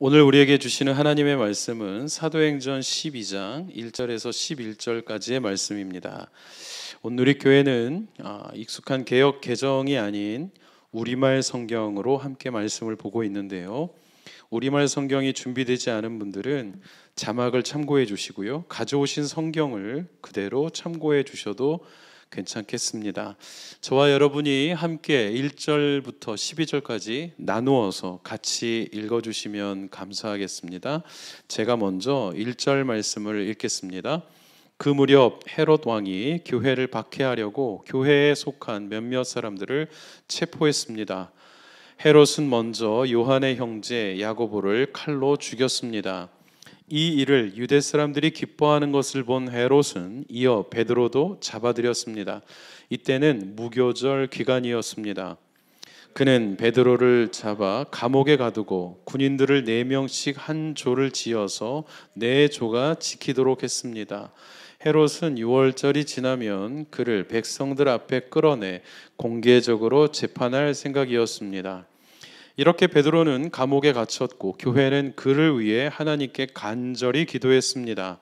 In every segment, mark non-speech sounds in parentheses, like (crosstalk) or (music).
오늘 우리에게 주시는 하나님의 말씀은 사도행전 12장 1절에서 11절까지의 말씀입니다. 온누리 교회는 아, 익숙한 개역 개정이 아닌 우리말 성경으로 함께 말씀을 보고 있는데요. 우리말 성경이 준비되지 않은 분들은 자막을 참고해 주시고요. 가져오신 성경을 그대로 참고해 주셔도 괜찮겠습니다. 저와 여러분이 함께 1절부터 12절까지 나누어서 같이 읽어 주시면 감사하겠습니다. 제가 먼저 1절 말씀을 읽겠습니다. 그 무렵 헤롯 왕이 교회를 박해하려고 교회에 속한 몇몇 사람들을 체포했습니다. 헤롯은 먼저 요한의 형제 야고보를 칼로 죽였습니다. 이 일을 유대 사람들이 기뻐하는 것을 본 헤롯은 이어 베드로도 잡아들였습니다. 이때는 무교절 기간이었습니다. 그는 베드로를 잡아 감옥에 가두고 군인들을 네 명씩 한 조를 지어서 네 조가 지키도록 했습니다. 헤롯은 6월절이 지나면 그를 백성들 앞에 끌어내 공개적으로 재판할 생각이었습니다. 이렇게 베드로는 감옥에 갇혔고 교회는 그를 위해 하나님께 간절히 기도했습니다.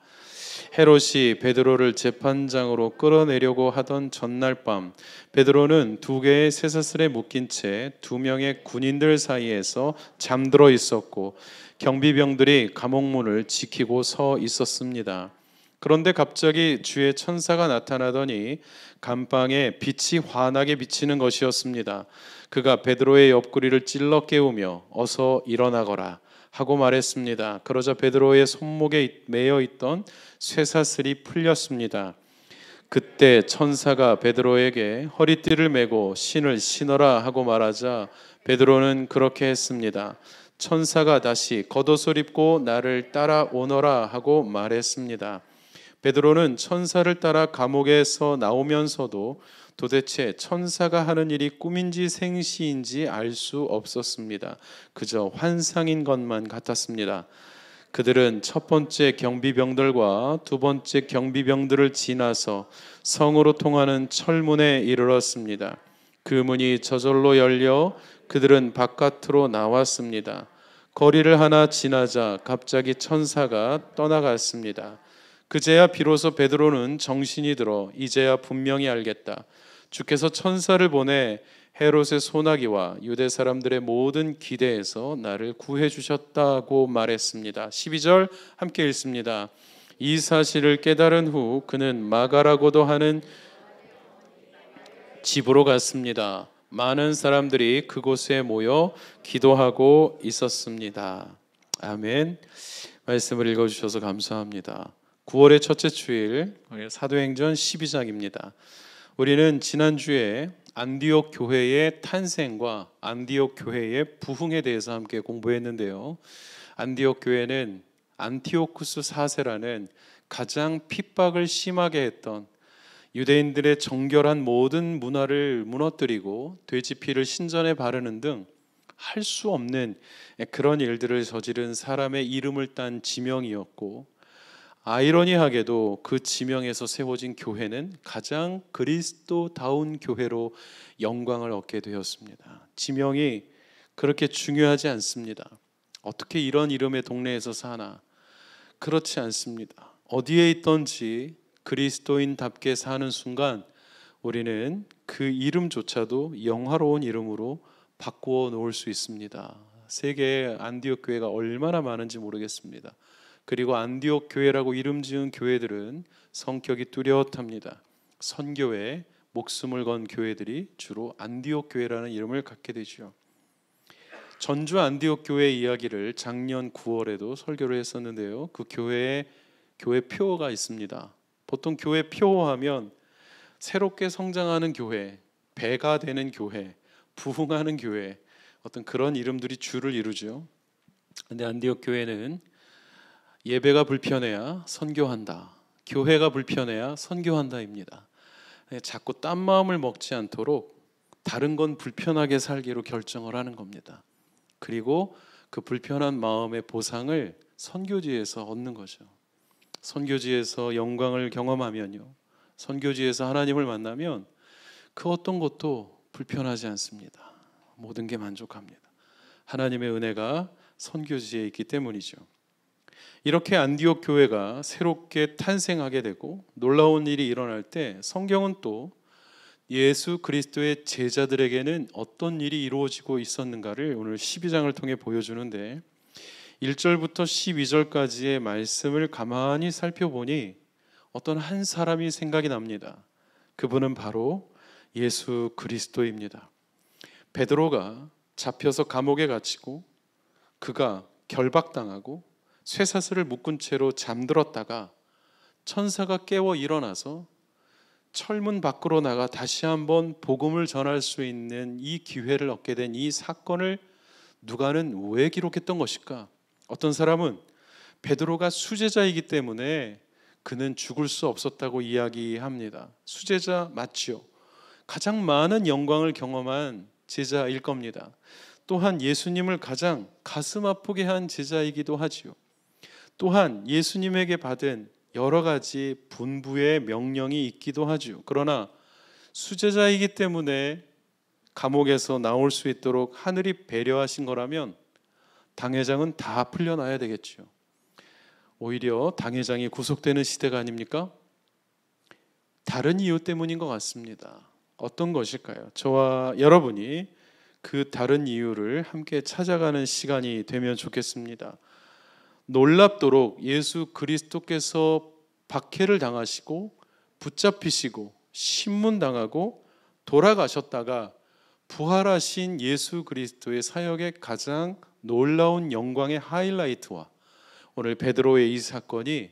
헤롯이 베드로를 재판장으로 끌어내려고 하던 전날 밤 베드로는 두 개의 쇠사슬에 묶인 채 두 명의 군인들 사이에서 잠들어 있었고 경비병들이 감옥문을 지키고 서 있었습니다. 그런데 갑자기 주의 천사가 나타나더니 감방에 빛이 환하게 비치는 것이었습니다. 그가 베드로의 옆구리를 찔러 깨우며 어서 일어나거라 하고 말했습니다. 그러자 베드로의 손목에 매여 있던 쇠사슬이 풀렸습니다. 그때 천사가 베드로에게 허리띠를 메고 신을 신어라 하고 말하자 베드로는 그렇게 했습니다. 천사가 다시 겉옷을 입고 나를 따라오너라 하고 말했습니다. 베드로는 천사를 따라 감옥에서 나오면서도 도대체 천사가 하는 일이 꿈인지 생시인지 알 수 없었습니다. 그저 환상인 것만 같았습니다. 그들은 첫 번째 경비병들과 두 번째 경비병들을 지나서 성으로 통하는 철문에 이르렀습니다. 그 문이 저절로 열려 그들은 바깥으로 나왔습니다. 거리를 하나 지나자 갑자기 천사가 떠나갔습니다. 그제야 비로소 베드로는 정신이 들어 이제야 분명히 알겠다. 주께서 천사를 보내 헤롯의 소나기와 유대 사람들의 모든 기대에서 나를 구해 주셨다고 말했습니다. 12절 함께 읽습니다. 이 사실을 깨달은 후 그는 마가라고도 하는 집으로 갔습니다. 많은 사람들이 그곳에 모여 기도하고 있었습니다. 아멘. 말씀을 읽어 주셔서 감사합니다. 9월의 첫째 주일 사도행전 12장입니다. 우리는 지난주에 안디옥 교회의 탄생과 안디옥 교회의 부흥에 대해서 함께 공부했는데요. 안디옥 교회는 안티오쿠스 4세라는 가장 핍박을 심하게 했던 유대인들의 정결한 모든 문화를 무너뜨리고 돼지피를 신전에 바르는 등 할 수 없는 그런 일들을 저지른 사람의 이름을 딴 지명이었고 아이러니하게도 그 지명에서 세워진 교회는 가장 그리스도다운 교회로 영광을 얻게 되었습니다. 지명이 그렇게 중요하지 않습니다. 어떻게 이런 이름의 동네에서 사나 그렇지 않습니다. 어디에 있던지 그리스도인답게 사는 순간 우리는 그 이름조차도 영화로운 이름으로 바꾸어 놓을 수 있습니다. 세계 안디옥 교회가 얼마나 많은지 모르겠습니다. 그리고 안디옥 교회라고 이름 지은 교회들은 성격이 뚜렷합니다. 선교에 목숨을 건 교회들이 주로 안디옥 교회라는 이름을 갖게 되지 전주 안디옥 교회 이야기를 작년 9월에도 설교를 했었는데요. 그 교회에 교회 표어가 있습니다. 보통 교회 표어하면 새롭게 성장하는 교회, 배가 되는 교회, 부흥하는 교회 어떤 그런 이름들이 주를 이루죠. 근데 안디옥 교회는 예배가 불편해야 선교한다. 교회가 불편해야 선교한다입니다. 네, 자꾸 딴 마음을 먹지 않도록 다른 건 불편하게 살기로 결정을 하는 겁니다. 그리고 그 불편한 마음의 보상을 선교지에서 얻는 거죠. 선교지에서 영광을 경험하면요. 선교지에서 하나님을 만나면 그 어떤 것도 불편하지 않습니다. 모든 게 만족합니다. 하나님의 은혜가 선교지에 있기 때문이죠. 이렇게 안디옥 교회가 새롭게 탄생하게 되고 놀라운 일이 일어날 때 성경은 또 예수 그리스도의 제자들에게는 어떤 일이 이루어지고 있었는가를 오늘 12장을 통해 보여주는데 1절부터 12절까지의 말씀을 가만히 살펴보니 어떤 한 사람이 생각이 납니다. 그분은 바로 예수 그리스도입니다. 베드로가 잡혀서 감옥에 갇히고 그가 결박당하고 쇠사슬을 묶은 채로 잠들었다가 천사가 깨워 일어나서 철문 밖으로 나가 다시 한번 복음을 전할 수 있는 이 기회를 얻게 된 이 사건을 누가는 왜 기록했던 것일까? 어떤 사람은 베드로가 수제자이기 때문에 그는 죽을 수 없었다고 이야기합니다. 수제자 맞지요. 가장 많은 영광을 경험한 제자일 겁니다. 또한 예수님을 가장 가슴 아프게 한 제자이기도 하지요. 또한 예수님에게 받은 여러 가지 분부의 명령이 있기도 하죠. 그러나 수제자이기 때문에 감옥에서 나올 수 있도록 하늘이 배려하신 거라면 당회장은 다 풀려나야 되겠죠. 오히려 당회장이 구속되는 시대가 아닙니까? 다른 이유 때문인 것 같습니다. 어떤 것일까요? 저와 여러분이 그 다른 이유를 함께 찾아가는 시간이 되면 좋겠습니다. 놀랍도록 예수 그리스도께서 박해를 당하시고 붙잡히시고 신문당하고 돌아가셨다가 부활하신 예수 그리스도의 사역의 가장 놀라운 영광의 하이라이트와 오늘 베드로의 이 사건이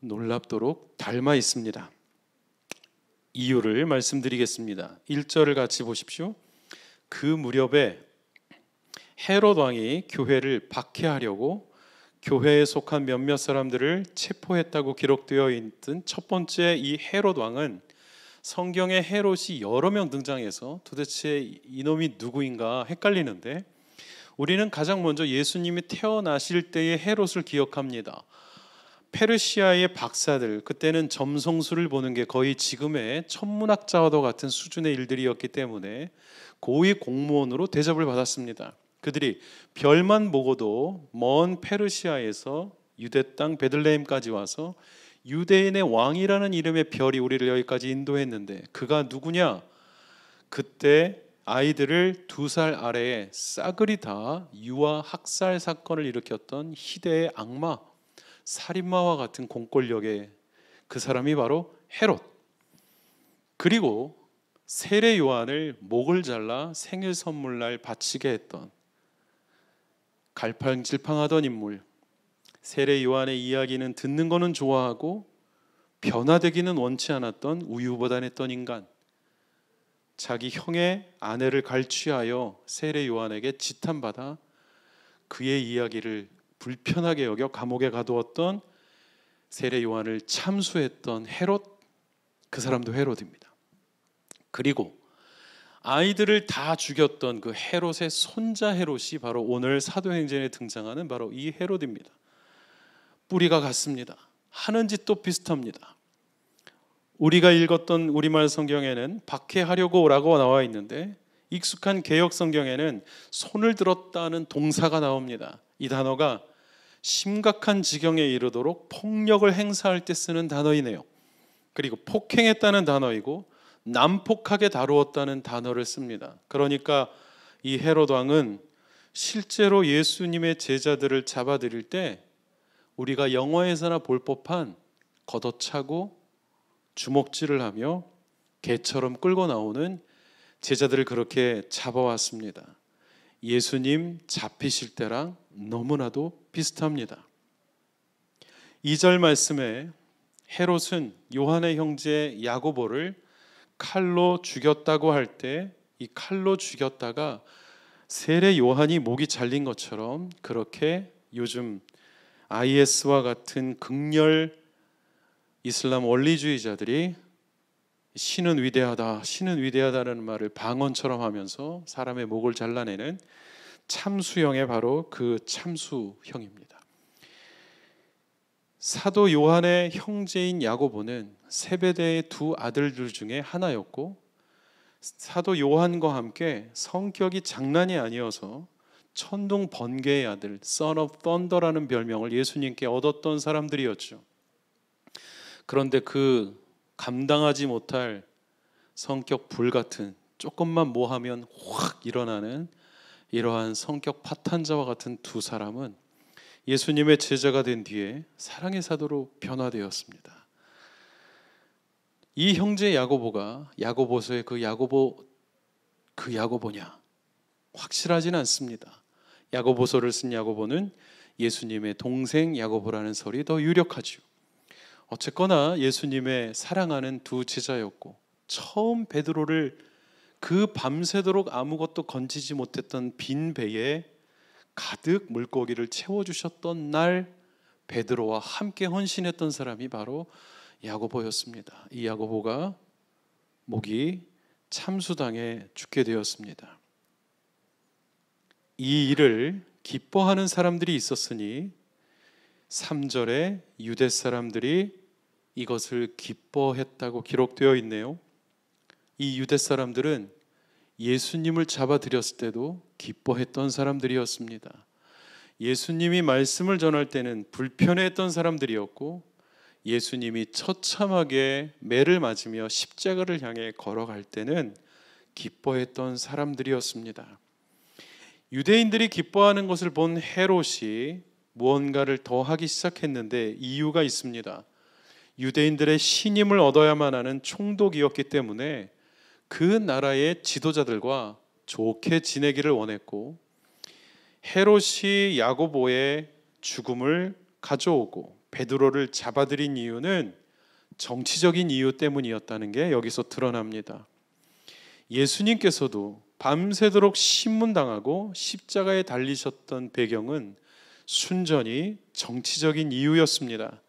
놀랍도록 닮아 있습니다. 이유를 말씀드리겠습니다. 1절을 같이 보십시오. 그 무렵에 헤롯 왕이 교회를 박해하려고 교회에 속한 몇몇 사람들을 체포했다고 기록되어 있던 첫 번째 이 헤롯 왕은 성경에 헤롯이 여러 명 등장해서 도대체 이놈이 누구인가 헷갈리는데 우리는 가장 먼저 예수님이 태어나실 때의 헤롯을 기억합니다. 페르시아의 박사들 그때는 점성술을 보는 게 거의 지금의 천문학자와도 같은 수준의 일들이었기 때문에 고위 공무원으로 대접을 받았습니다. 그들이 별만 보고도 먼 페르시아에서 유대 땅 베들레헴까지 와서 유대인의 왕이라는 이름의 별이 우리를 여기까지 인도했는데 그가 누구냐? 그때 아이들을 두 살 아래에 싸그리 다 유아 학살 사건을 일으켰던 희대의 악마 살인마와 같은 공권력의 그 사람이 바로 헤롯. 그리고 세례 요한을 목을 잘라 생일 선물날 바치게 했던 갈팡질팡하던 인물 세례 요한의 이야기는 듣는 거는 좋아하고 변화되기는 원치 않았던 우유보단했던 인간 자기 형의 아내를 갈취하여 세례 요한에게 지탄받아 그의 이야기를 불편하게 여겨 감옥에 가두었던 세례 요한을 참수했던 헤롯 그 사람도 헤롯입니다. 그리고 아이들을 다 죽였던 그 헤롯의 손자 헤롯이 바로 오늘 사도행전에 등장하는 바로 이 헤롯입니다. 뿌리가 같습니다. 하는 짓도 비슷합니다. 우리가 읽었던 우리말 성경에는 박해하려고라고 나와 있는데 익숙한 개역 성경에는 손을 들었다는 동사가 나옵니다. 이 단어가 심각한 지경에 이르도록 폭력을 행사할 때 쓰는 단어이네요. 그리고 폭행했다는 단어이고 난폭하게 다루었다는 단어를 씁니다. 그러니까 이 헤롯 왕은 실제로 예수님의 제자들을 잡아들일 때 우리가 영화에서나 볼 법한 걷어차고 주먹질을 하며 개처럼 끌고 나오는 제자들을 그렇게 잡아왔습니다. 예수님 잡히실 때랑 너무나도 비슷합니다. 2절 말씀에 헤롯은 요한의 형제 야고보를 칼로 죽였다고 할 때 이 칼로 죽였다가 세례 요한이 목이 잘린 것처럼 그렇게 요즘 IS와 같은 극렬 이슬람 원리주의자들이 신은 위대하다, 신은 위대하다라는 말을 방언처럼 하면서 사람의 목을 잘라내는 참수형의 바로 그 참수형입니다. 사도 요한의 형제인 야고보는 세베대의 두 아들들 중에 하나였고 사도 요한과 함께 성격이 장난이 아니어서 천둥 번개의 아들 Son of Thunder라는 별명을 예수님께 얻었던 사람들이었죠. 그런데 그 감당하지 못할 성격 불 같은 조금만 뭐 하면 확 일어나는 이러한 성격 파탄자와 같은 두 사람은 예수님의 제자가 된 뒤에 사랑의 사도로 변화되었습니다. 이 형제 야고보가 야고보서의 그 야고보 그 야고보냐 확실하진 않습니다. 야고보서를 쓴 야고보는 예수님의 동생 야고보라는 설이 더 유력하죠. 어쨌거나 예수님의 사랑하는 두 제자였고 처음 베드로를 그 밤새도록 아무것도 건지지 못했던 빈 배에 가득 물고기를 채워 주셨던 날 베드로와 함께 헌신했던 사람이 바로 야고보였습니다. 이 야고보가 목이 참수당에 죽게 되었습니다. 이 일을 기뻐하는 사람들이 있었으니 3절에 유대 사람들이 이것을 기뻐했다고 기록되어 있네요. 이 유대 사람들은 예수님을 잡아들였을 때도 기뻐했던 사람들이었습니다. 예수님이 말씀을 전할 때는 불편해했던 사람들이었고 예수님이 처참하게 매를 맞으며 십자가를 향해 걸어갈 때는 기뻐했던 사람들이었습니다. 유대인들이 기뻐하는 것을 본 헤롯이 무언가를 더 하기 시작했는데 이유가 있습니다. 유대인들의 신임을 얻어야만 하는 총독이었기 때문에 그 나라의 지도자들과 좋게 지내기를 원했고 헤롯이 야고보의 죽음을 가져오고 베드로를 잡아들인 이유는 정치적인 이유 때문이었다는 게 여기서 드러납니다. 예수님께서도 밤새도록 신문당하고 십자가에 달리셨던 배경은 순전히 정치적인 이유였습니다.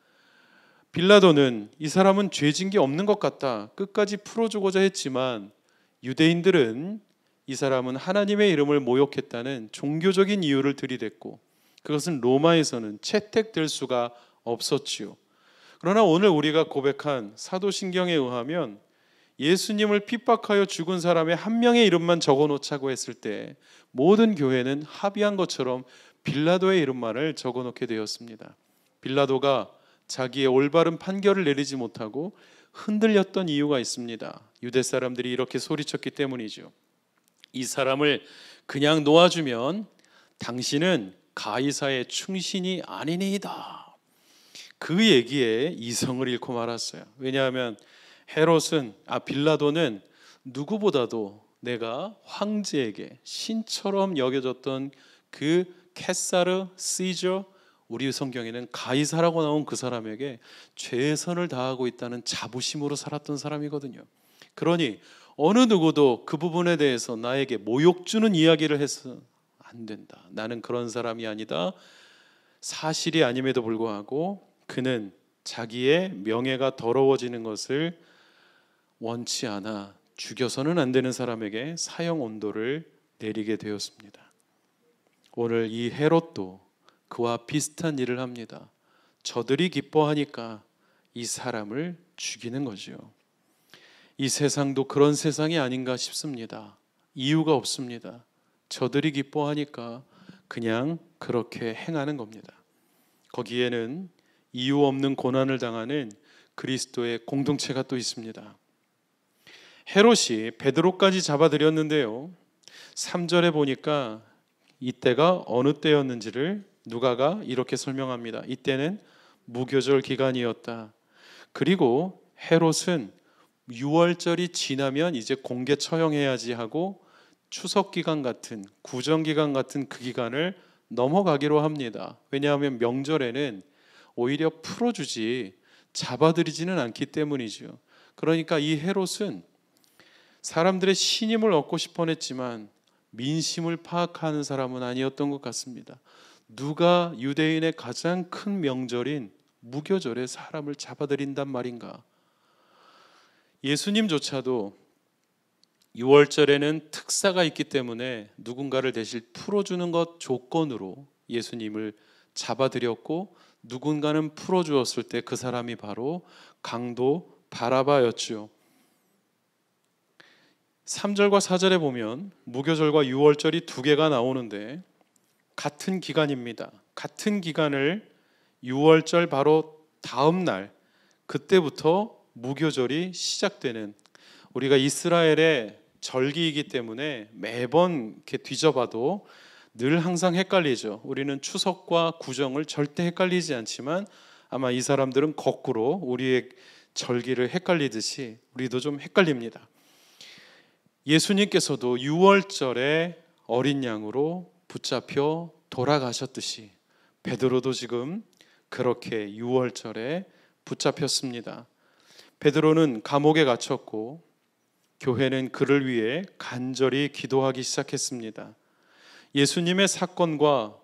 빌라도는 이 사람은 죄진 게 없는 것 같다. 끝까지 풀어주고자 했지만 유대인들은 이 사람은 하나님의 이름을 모욕했다는 종교적인 이유를 들이댔고 그것은 로마에서는 채택될 수가 없었지요. 그러나 오늘 우리가 고백한 사도신경에 의하면 예수님을 핍박하여 죽은 사람의 한 명의 이름만 적어 놓자고 했을 때 모든 교회는 합의한 것처럼 빌라도의 이름만을 적어 놓게 되었습니다. 빌라도가 자기의 올바른 판결을 내리지 못하고 흔들렸던 이유가 있습니다. 유대 사람들이 이렇게 소리쳤기 때문이죠. 이 사람을 그냥 놓아주면 당신은 가이사의 충신이 아니니이다. 그 얘기에 이성을 잃고 말았어요. 왜냐하면 헤롯은 아 빌라도는 누구보다도 내가 황제에게 신처럼 여겨졌던 그 캐사르 시저 우리 성경에는 가이사라고 나온 그 사람에게 최 선을 다하고 있다는 자부심으로 살았던 사람이거든요. 그러니 어느 누구도 그 부분에 대해서 나에게 모욕 주는 이야기를 해서 안 된다. 나는 그런 사람이 아니다. 사실이 아님에도 불구하고 그는 자기의 명예가 더러워지는 것을 원치 않아 죽여서는 안 되는 사람에게 사형 온도를 내리게 되었습니다. 오늘 이 헤롯도 그와 비슷한 일을 합니다. 저들이 기뻐하니까 이 사람을 죽이는 거지요. 이 세상도 그런 세상이 아닌가 싶습니다. 이유가 없습니다. 저들이 기뻐하니까 그냥 그렇게 행하는 겁니다. 거기에는 이유 없는 고난을 당하는 그리스도의 공동체가 또 있습니다. 헤롯이 베드로까지 잡아들였는데요. 3절에 보니까 이때가 어느 때였는지를 누가가 이렇게 설명합니다. 이때는 무교절 기간이었다. 그리고 헤롯은 6월절이 지나면 이제 공개 처형해야지 하고 추석 기간 같은 구정 기간 같은 그 기간을 넘어가기로 합니다. 왜냐하면 명절에는 오히려 풀어주지 잡아들이지는 않기 때문이죠. 그러니까 이 헤롯은 사람들의 신임을 얻고 싶어냈지만 민심을 파악하는 사람은 아니었던 것 같습니다. 누가 유대인의 가장 큰 명절인 무교절에 사람을 잡아들인단 말인가? 예수님조차도 6월절에는 특사가 있기 때문에 누군가를 대신 풀어주는 것 조건으로 예수님을 잡아들였고 누군가는 풀어주었을 때 그 사람이 바로 강도 바라바였죠. 3절과 4절에 보면 무교절과 6월절이 두 개가 나오는데 같은 기간입니다. 같은 기간을 6월절 바로 다음 날 그때부터 무교절이 시작되는 우리가 이스라엘의 절기이기 때문에 매번 이렇게 뒤져봐도 늘 항상 헷갈리죠. 우리는 추석과 구정을 절대 헷갈리지 않지만 아마 이 사람들은 거꾸로 우리의 절기를 헷갈리듯이 우리도 좀 헷갈립니다. 예수님께서도 6월절에 어린 양으로 붙잡혀 돌아가셨듯이 베드로도 지금 그렇게 6월절에 붙잡혔습니다. 베드로는 감옥에 갇혔고 교회는 그를 위해 간절히 기도하기 시작했습니다. 예수님의 사건과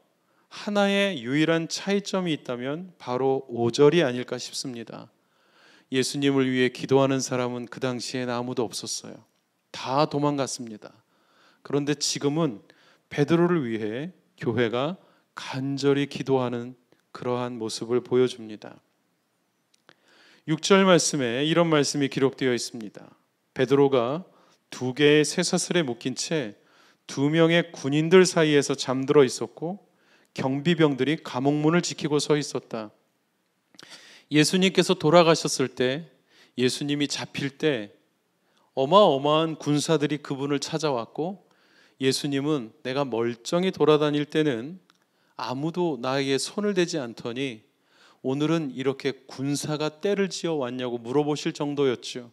하나의 유일한 차이점이 있다면 바로 5절이 아닐까 싶습니다. 예수님을 위해 기도하는 사람은 그 당시엔 아무도 없었어요. 다 도망갔습니다. 그런데 지금은 베드로를 위해 교회가 간절히 기도하는 그러한 모습을 보여줍니다. 6절 말씀에 이런 말씀이 기록되어 있습니다. 베드로가 두 개의 쇠사슬에 묶인 채 두 명의 군인들 사이에서 잠들어 있었고 경비병들이 감옥문을 지키고 서 있었다. 예수님께서 돌아가셨을 때 예수님이 잡힐 때 어마어마한 군사들이 그분을 찾아왔고 예수님은 내가 멀쩡히 돌아다닐 때는 아무도 나에게 손을 대지 않더니 오늘은 이렇게 군사가 때를 지어 왔냐고 물어보실 정도였죠.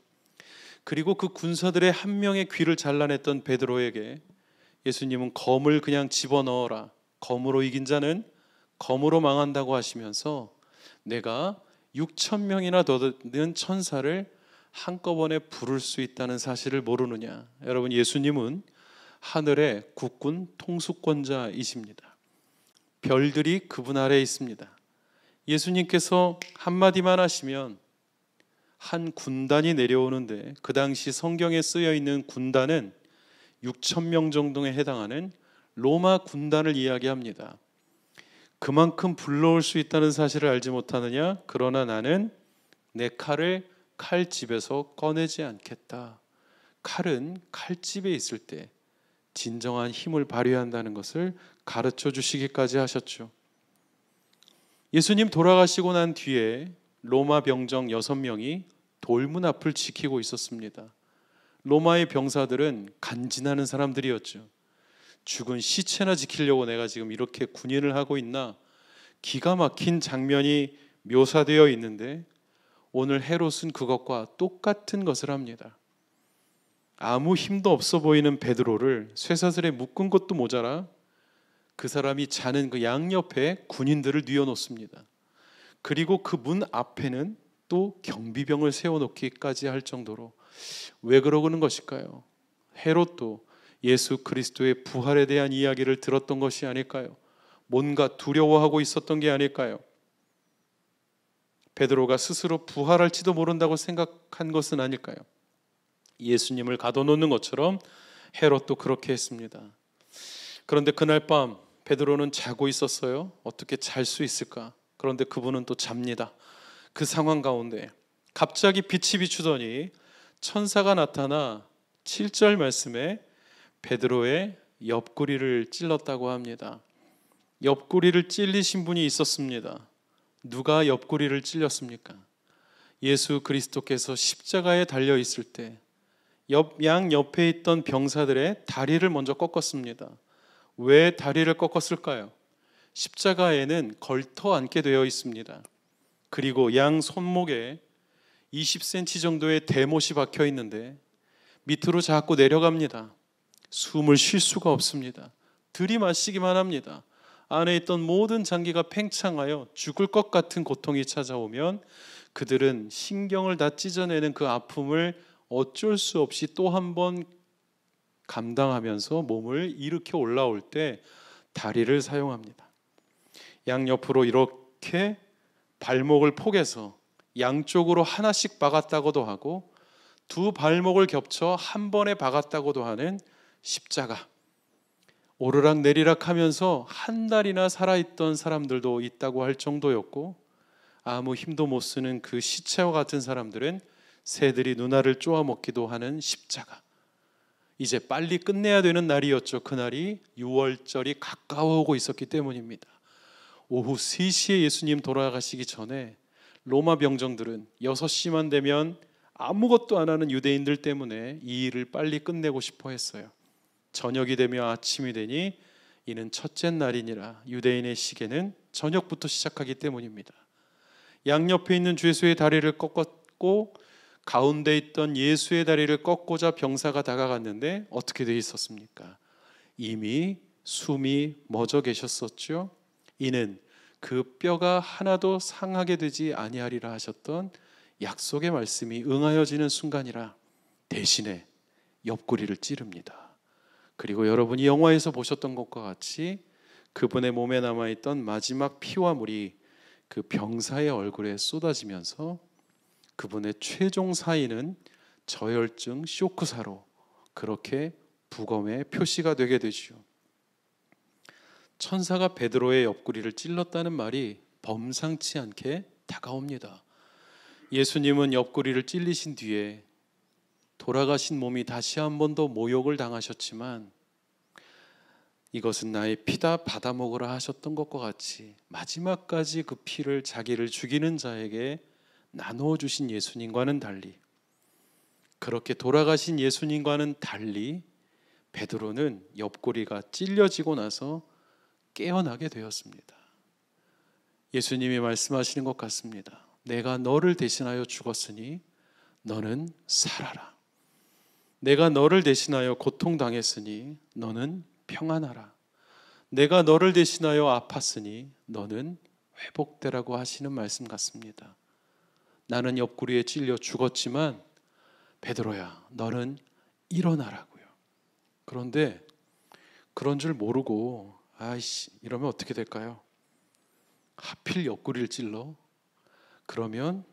그리고 그 군사들의 한 명의 귀를 잘라냈던 베드로에게 예수님은 검을 그냥 집어넣어라. 검으로 이긴 자는 검으로 망한다고 하시면서 내가 6천 명이나 더는 천사를 한꺼번에 부를 수 있다는 사실을 모르느냐. 여러분 예수님은 하늘의 국군 통수권자이십니다. 별들이 그분 아래에 있습니다. 예수님께서 한마디만 하시면 한 군단이 내려오는데 그 당시 성경에 쓰여 있는 군단은 6천 명 정도에 해당하는 로마 군단을 이야기합니다. 그만큼 불러올 수 있다는 사실을 알지 못하느냐? 그러나 나는 내 칼을 칼집에서 꺼내지 않겠다. 칼은 칼집에 있을 때 진정한 힘을 발휘 한다는 것을 가르쳐 주시기까지 하셨죠. 예수님 돌아가시고 난 뒤에 로마 병정 6명이 돌문 앞을 지키고 있었습니다. 로마의 병사들은 간진하는 사람들이었죠. 죽은 시체나 지키려고 내가 지금 이렇게 군인을 하고 있나 기가 막힌 장면이 묘사되어 있는데 오늘 헤롯은 그것과 똑같은 것을 합니다. 아무 힘도 없어 보이는 베드로를 쇠사슬에 묶은 것도 모자라 그 사람이 자는 그 양 옆에 군인들을 뉘어놓습니다. 그리고 그 문 앞에는 또 경비병을 세워놓기까지 할 정도로 왜 그러고는 것일까요? 헤롯도 예수 그리스도의 부활에 대한 이야기를 들었던 것이 아닐까요? 뭔가 두려워하고 있었던 게 아닐까요? 베드로가 스스로 부활할지도 모른다고 생각한 것은 아닐까요? 예수님을 가둬놓는 것처럼 헤롯도 그렇게 했습니다. 그런데 그날 밤 베드로는 자고 있었어요. 어떻게 잘 수 있을까? 그런데 그분은 또 잡니다. 그 상황 가운데 갑자기 빛이 비추더니 천사가 나타나 7절 말씀에 베드로의 옆구리를 찔렀다고 합니다. 옆구리를 찔리신 분이 있었습니다. 누가 옆구리를 찔렸습니까? 예수 그리스도께서 십자가에 달려 있을 때 옆, 양 옆에 있던 병사들의 다리를 먼저 꺾었습니다. 왜 다리를 꺾었을까요? 십자가에는 걸터 앉게 되어 있습니다. 그리고 양 손목에 20cm 정도의 대못이 박혀 있는데 밑으로 자꾸 내려갑니다. 숨을 쉴 수가 없습니다. 들이마시기만 합니다. 안에 있던 모든 장기가 팽창하여 죽을 것 같은 고통이 찾아오면 그들은 신경을 다 찢어내는 그 아픔을 어쩔 수 없이 또 한 번 감당하면서 몸을 이렇게 올라올 때 다리를 사용합니다. 양옆으로 이렇게 발목을 포개서 양쪽으로 하나씩 박았다고도 하고 두 발목을 겹쳐 한 번에 박았다고도 하는 십자가. 오르락 내리락 하면서 한 달이나 살아있던 사람들도 있다고 할 정도였고 아무 힘도 못 쓰는 그 시체와 같은 사람들은 새들이 누나를 쪼아먹기도 하는 십자가. 이제 빨리 끝내야 되는 날이었죠. 그날이 6월절이 가까워오고 있었기 때문입니다. 오후 3시에 예수님 돌아가시기 전에 로마 병정들은 6시만 되면 아무것도 안 하는 유대인들 때문에 이 일을 빨리 끝내고 싶어 했어요. 저녁이 되며 아침이 되니 이는 첫째 날이니라 유대인의 시계는 저녁부터 시작하기 때문입니다. 양옆에 있는 죄수의 다리를 꺾었고 가운데 있던 예수의 다리를 꺾고자 병사가 다가갔는데 어떻게 되어 있었습니까? 이미 숨이 멎어 계셨었죠. 이는 그 뼈가 하나도 상하게 되지 아니하리라 하셨던 약속의 말씀이 응하여지는 순간이라 대신에 옆구리를 찌릅니다. 그리고 여러분이 영화에서 보셨던 것과 같이 그분의 몸에 남아 있던 마지막 피와 물이 그 병사의 얼굴에 쏟아지면서 그분의 최종 사인은 저혈증 쇼크사로 그렇게 부검의 표시가 되게 되지요. 천사가 베드로의 옆구리를 찔렀다는 말이 범상치 않게 다가옵니다. 예수님은 옆구리를 찔리신 뒤에 돌아가신 몸이 다시 한 번 더 모욕을 당하셨지만 이것은 나의 피다 받아 먹으라 하셨던 것과 같이 마지막까지 그 피를 자기를 죽이는 자에게 나누어 주신 예수님과는 달리 그렇게 돌아가신 예수님과는 달리 베드로는 옆구리가 찔려지고 나서 깨어나게 되었습니다. 예수님이 말씀하시는 것 같습니다. 내가 너를 대신하여 죽었으니 너는 살아라. 내가 너를 대신하여 고통당했으니 너는 평안하라. 내가 너를 대신하여 아팠으니 너는 회복되라고 하시는 말씀 같습니다. 나는 옆구리에 찔려 죽었지만 베드로야 너는 일어나라고요. 그런데 그런 줄 모르고 아이씨 이러면 어떻게 될까요? 하필 옆구리를 찔러 그러면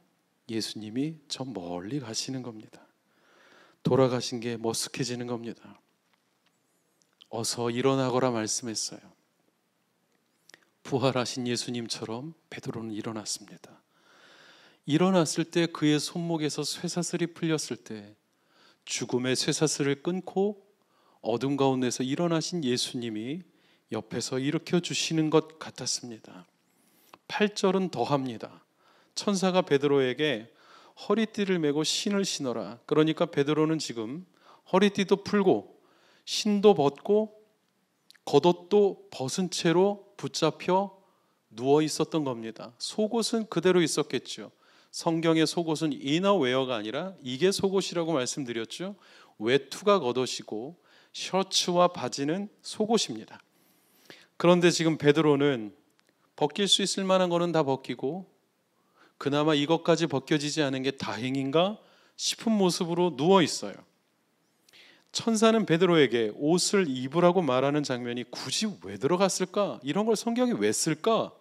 예수님이 저 멀리 가시는 겁니다. 돌아가신 게 머쓱해지는 겁니다. 어서 일어나거라 말씀했어요. 부활하신 예수님처럼 베드로는 일어났습니다. 일어났을 때 그의 손목에서 쇠사슬이 풀렸을 때 죽음의 쇠사슬을 끊고 어둠 가운데서 일어나신 예수님이 옆에서 일으켜 주시는 것 같았습니다. 8절은 더합니다. 천사가 베드로에게 허리띠를 메고 신을 신어라. 그러니까 베드로는 지금 허리띠도 풀고 신도 벗고 겉옷도 벗은 채로 붙잡혀 누워 있었던 겁니다. 속옷은 그대로 있었겠죠. 성경의 속옷은 이너웨어가 아니라 이게 속옷이라고 말씀드렸죠. 외투가 겉옷이고 셔츠와 바지는 속옷입니다. 그런데 지금 베드로는 벗길 수 있을 만한 거는 다 벗기고 그나마 이것까지 벗겨지지 않은 게 다행인가 싶은 모습으로 누워 있어요. 천사는 베드로에게 옷을 입으라고 말하는 장면이 굳이 왜 들어갔을까? 이런 걸성경이왜 쓸까?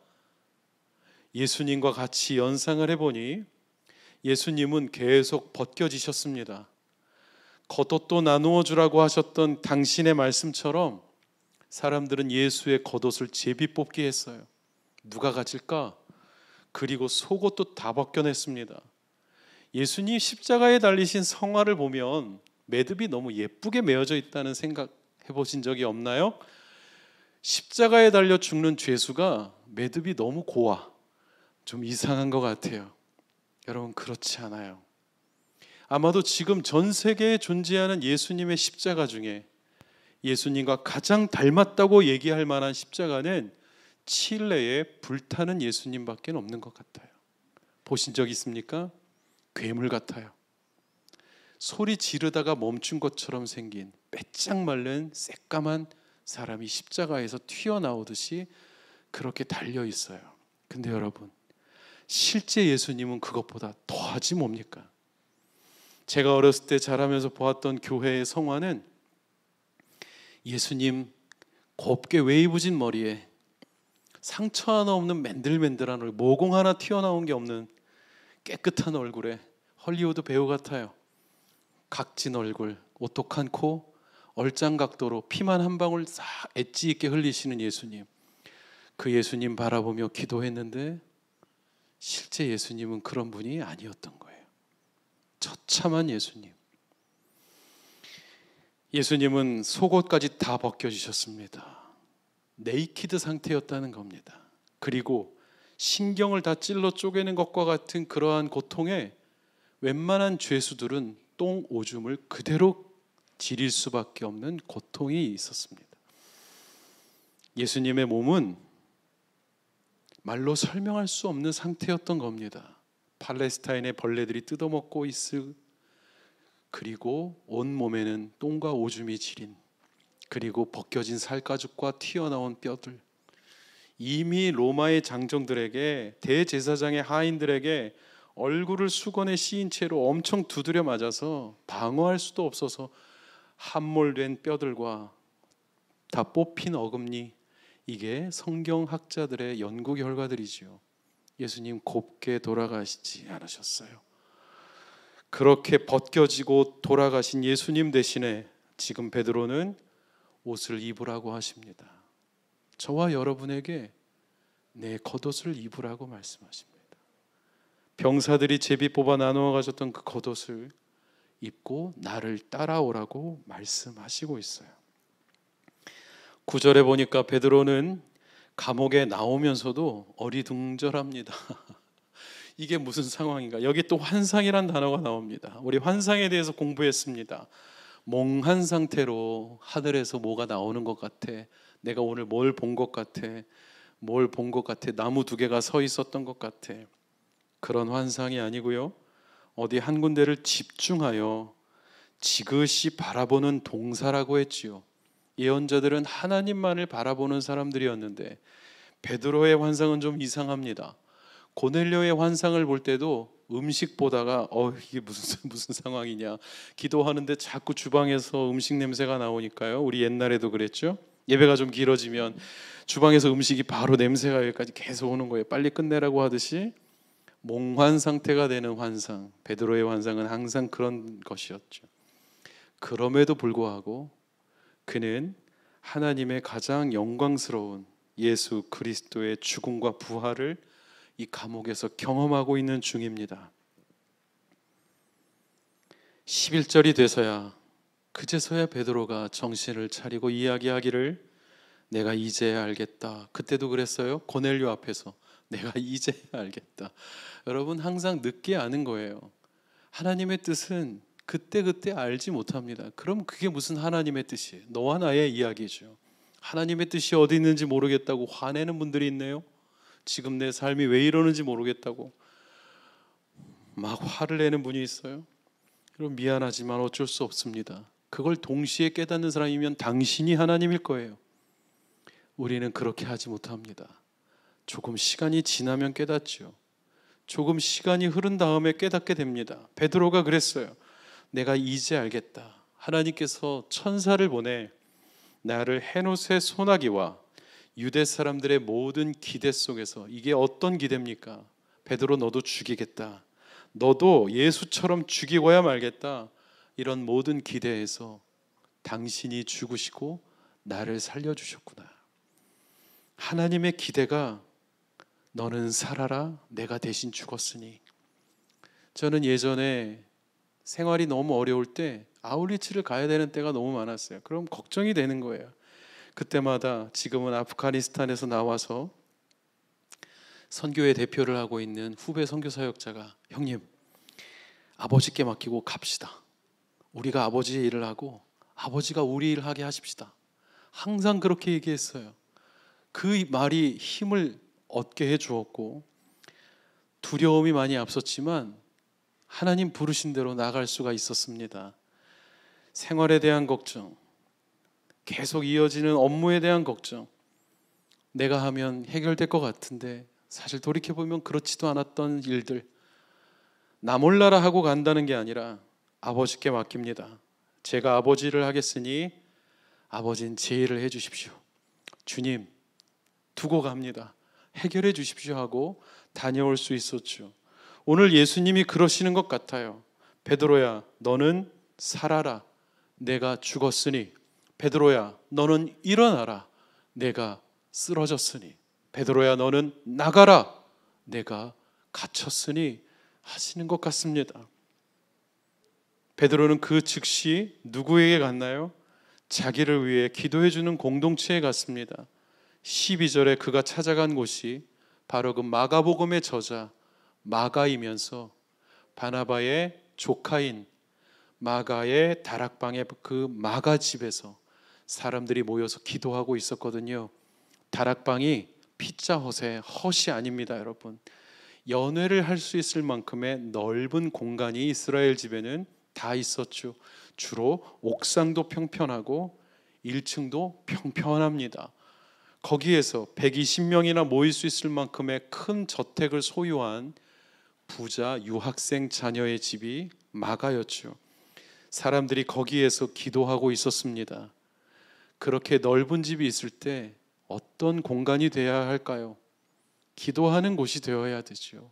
예수님과 같이 연상을 해보니 예수님은 계속 벗겨지셨습니다. 겉옷도 나누어 주라고 하셨던 당신의 말씀처럼 사람들은 예수의 겉옷을 제비 뽑기 했어요. 누가 가질까? 그리고 속옷도 다 벗겨냈습니다. 예수님 십자가에 달리신 성화를 보면 매듭이 너무 예쁘게 매어져 있다는 생각 해보신 적이 없나요? 십자가에 달려 죽는 죄수가 매듭이 너무 고와 좀 이상한 것 같아요. 여러분, 그렇지 않아요. 아마도 지금 전 세계에 존재하는 예수님의 십자가 중에 예수님과 가장 닮았다고 얘기할 만한 십자가는 칠레의 불타는 예수님밖에 없는 것 같아요. 보신 적 있습니까? 괴물 같아요. 소리 지르다가 멈춘 것처럼 생긴 빼짝 말른 새까만 사람이 십자가에서 튀어나오듯이 그렇게 달려 있어요. 근데 여러분, 실제 예수님은 그것보다 더하지 뭡니까? 제가 어렸을 때 자라면서 보았던 교회의 성화는 예수님 곱게 웨이브진 머리에 상처 하나 없는 맨들맨들한 얼굴, 모공 하나 튀어나온 게 없는 깨끗한 얼굴에 헐리우드 배우 같아요. 각진 얼굴, 오똑한 코, 얼짱 각도로 피만 한 방울 싹 엣지 있게 흘리시는 예수님. 그 예수님 바라보며 기도했는데 실제 예수님은 그런 분이 아니었던 거예요. 처참한 예수님. 예수님은 속옷까지 다 벗겨지셨습니다. 네이키드 상태였다는 겁니다. 그리고 신경을 다 찔러 쪼개는 것과 같은 그러한 고통에 웬만한 죄수들은 똥 오줌을 그대로 지릴 수밖에 없는 고통이 있었습니다. 예수님의 몸은 말로 설명할 수 없는 상태였던 겁니다. 팔레스타인의 벌레들이 뜯어먹고 있을 그리고 온 몸에는 똥과 오줌이 지린 그리고 벗겨진 살가죽과 튀어나온 뼈들 이미 로마의 장정들에게 대제사장의 하인들에게 얼굴을 수건에 씌인 채로 엄청 두드려 맞아서 방어할 수도 없어서 함몰된 뼈들과 다 뽑힌 어금니 이게 성경학자들의 연구 결과들이지요. 예수님 곱게 돌아가시지 않으셨어요. 그렇게 벗겨지고 돌아가신 예수님 대신에 지금 베드로는 옷을 입으라고 하십니다. 저와 여러분에게 내 겉옷을 입으라고 말씀하십니다. 병사들이 제비 뽑아 나누어 가졌던 그 겉옷을 입고 나를 따라오라고 말씀하시고 있어요. 구절에 보니까 베드로는 감옥에 나오면서도 어리둥절합니다. (laughs) 이게 무슨 상황인가? 여기 또 환상이란 단어가 나옵니다. 우리 환상에 대해서 공부했습니다. 몽한 상태로 하늘에서 뭐가 나오는 것 같아. 내가 오늘 뭘 본 것 같아. 뭘 본 것 같아. 나무 두 개가 서 있었던 것 같아. 그런 환상이 아니고요. 어디 한 군데를 집중하여 지그시 바라보는 동사라고 했지요. 예언자들은 하나님만을 바라보는 사람들이었는데 베드로의 환상은 좀 이상합니다. 고넬료의 환상을 볼 때도 음식 보다가 어 이게 무슨 (laughs) 무슨 상황이냐 기도하는데 자꾸 주방에서 음식 냄새가 나오니까요. 우리 옛날에도 그랬죠. 예배가 좀 길어지면 주방에서 음식이 바로 냄새가 여기까지 계속 오는 거예요. 빨리 끝내라고 하듯이 몽환 상태가 되는 환상. 베드로의 환상은 항상 그런 것이었죠. 그럼에도 불구하고 그는 하나님의 가장 영광스러운 예수 그리스도의 죽음과 부활을 이 감옥에서 경험하고 있는 중입니다. 11절이 돼서야 그제서야 베드로가 정신을 차리고 이야기하기를 내가 이제야 알겠다. 그때도 그랬어요. 고넬료 앞에서 내가 (laughs) 이제야 알겠다. 여러분 항상 늦게 아는 거예요. 하나님의 뜻은 그때그때 알지 못합니다. 그럼 그게 무슨 하나님의 뜻이에요? 너와 나의 이야기죠. 하나님의 뜻이 어디 있는지 모르겠다고 화내는 분들이 있네요. 지금 내 삶이 왜 이러는지 모르겠다고 막 화를 내는 분이 있어요. 그럼 미안하지만 어쩔 수 없습니다. 그걸 동시에 깨닫는 사람이면 당신이 하나님일 거예요. 우리는 그렇게 하지 못합니다. 조금 시간이 지나면 깨닫죠. 조금 시간이 흐른 다음에 깨닫게 됩니다. 베드로가 그랬어요. 내가 이제 알겠다. 하나님께서 천사를 보내 나를 헤노스의 소나기와 유대 사람들의 모든 기대 속에서 이게 어떤 기대입니까? 베드로 너도 죽이겠다. 너도 예수처럼 죽이고야 말겠다. 이런 모든 기대에서 당신이 죽으시고 나를 살려 주셨구나. 하나님의 기대가 너는 살아라. 내가 대신 죽었으니. 저는 예전에 생활이 너무 어려울 때 아울리치를 가야 되는 때가 너무 많았어요. 그럼 걱정이 되는 거예요. 그때마다 지금은 아프가니스탄에서 나와서 선교회 대표를 하고 있는 후배 선교 사역자가 형님 아버지께 맡기고 갑시다. 우리가 아버지의 일을 하고 아버지가 우리 일을 하게 하십시다. 항상 그렇게 얘기했어요. 그 말이 힘을 얻게 해 주었고 두려움이 많이 앞섰지만 하나님 부르신 대로 나갈 수가 있었습니다. 생활에 대한 걱정, 계속 이어지는 업무에 대한 걱정, 내가 하면 해결될 것 같은데 사실 돌이켜보면 그렇지도 않았던 일들, 나 몰라라 하고 간다는 게 아니라 아버지께 맡깁니다. 제가 아버지를 하겠으니 아버진 제의를 해 주십시오. 주님, 두고 갑니다. 해결해 주십시오 하고 다녀올 수 있었죠. 오늘 예수님이 그러시는 것 같아요. 베드로야, 너는 살아라. 내가 죽었으니. 베드로야, 너는 일어나라. 내가 쓰러졌으니. 베드로야, 너는 나가라. 내가 갇혔으니 하시는 것 같습니다. 베드로는 그 즉시 누구에게 갔나요? 자기를 위해 기도해 주는 공동체에 갔습니다. 12절에 그가 찾아간 곳이 바로 그 마가복음의 저자 마가이면서 바나바의 조카인 마가의 다락방의 그 마가 집에서 사람들이 모여서 기도하고 있었거든요. 다락방이 피자 헛의 헛이 아닙니다, 여러분. 연회를 할 수 있을 만큼의 넓은 공간이 이스라엘 집에는 다 있었죠. 주로 옥상도 평평하고 1층도 평평합니다 거기에서 120명이나 모일 수 있을 만큼의 큰 저택을 소유한 부자 유학생 자녀의 집이 마가였죠. 사람들이 거기에서 기도하고 있었습니다. 그렇게 넓은 집이 있을 때 어떤 공간이 되어야 할까요? 기도하는 곳이 되어야 되죠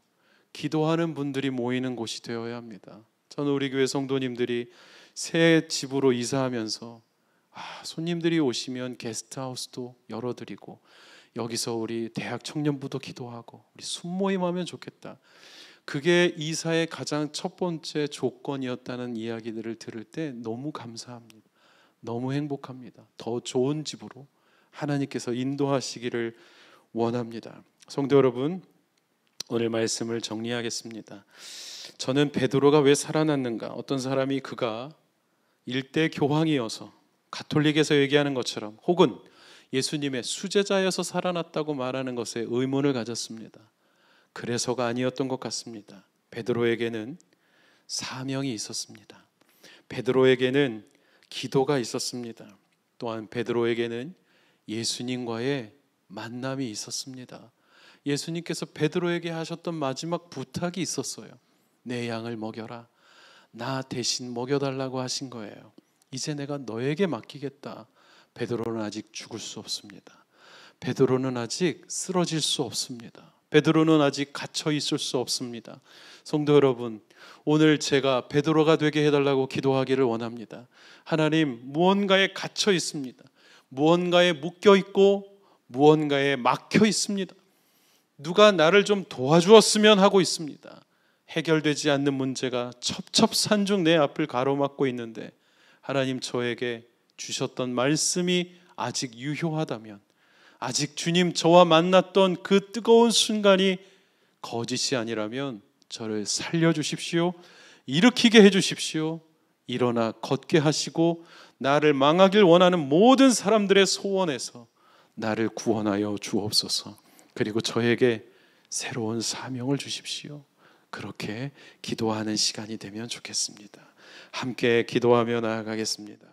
기도하는 분들이 모이는 곳이 되어야 합니다. 저는 우리 교회 성도님들이 새 집으로 이사하면서 아, 손님들이 오시면 게스트하우스도 열어드리고 여기서 우리 대학 청년부도 기도하고 우리 숨모임하면 좋겠다. 그게 이사의 가장 첫 번째 조건이었다는 이야기들을 들을 때 너무 감사합니다. 너무 행복합니다. 더 좋은 집으로 하나님께서 인도하시기를 원합니다. 성도 여러분, 오늘 말씀을 정리하겠습니다. 저는 베드로가 왜 살아났는가? 어떤 사람이 그가 일대 교황이어서 가톨릭에서 얘기하는 것처럼 혹은 예수님의 수제자여서 살아났다고 말하는 것에 의문을 가졌습니다. 그래서가 아니었던 것 같습니다. 베드로에게는 사명이 있었습니다. 베드로에게는 기도가 있었습니다. 또한 베드로에게는 예수님과의 만남이 있었습니다. 예수님께서 베드로에게 하셨던 마지막 부탁이 있었어요. 내 양을 먹여라. 나 대신 먹여달라고 하신 거예요. 이제 내가 너에게 맡기겠다. 베드로는 아직 죽을 수 없습니다. 베드로는 아직 쓰러질 수 없습니다. 베드로는 아직 갇혀 있을 수 없습니다. 성도 여러분, 오늘 제가 베드로가 되게 해달라고 기도하기를 원합니다. 하나님, 무언가에 갇혀 있습니다. 무언가에 묶여 있고 무언가에 막혀 있습니다. 누가 나를 좀 도와주었으면 하고 있습니다. 해결되지 않는 문제가 첩첩산중 내 앞을 가로막고 있는데 하나님 저에게 주셨던 말씀이 아직 유효하다면 아직 주님 저와 만났던 그 뜨거운 순간이 거짓이 아니라면 저를 살려주십시오. 일으키게 해주십시오. 일어나 걷게 하시고 나를 망하길 원하는 모든 사람들의 소원에서 나를 구원하여 주옵소서. 그리고 저에게 새로운 사명을 주십시오. 그렇게 기도하는 시간이 되면 좋겠습니다. 함께 기도하며 나아가겠습니다.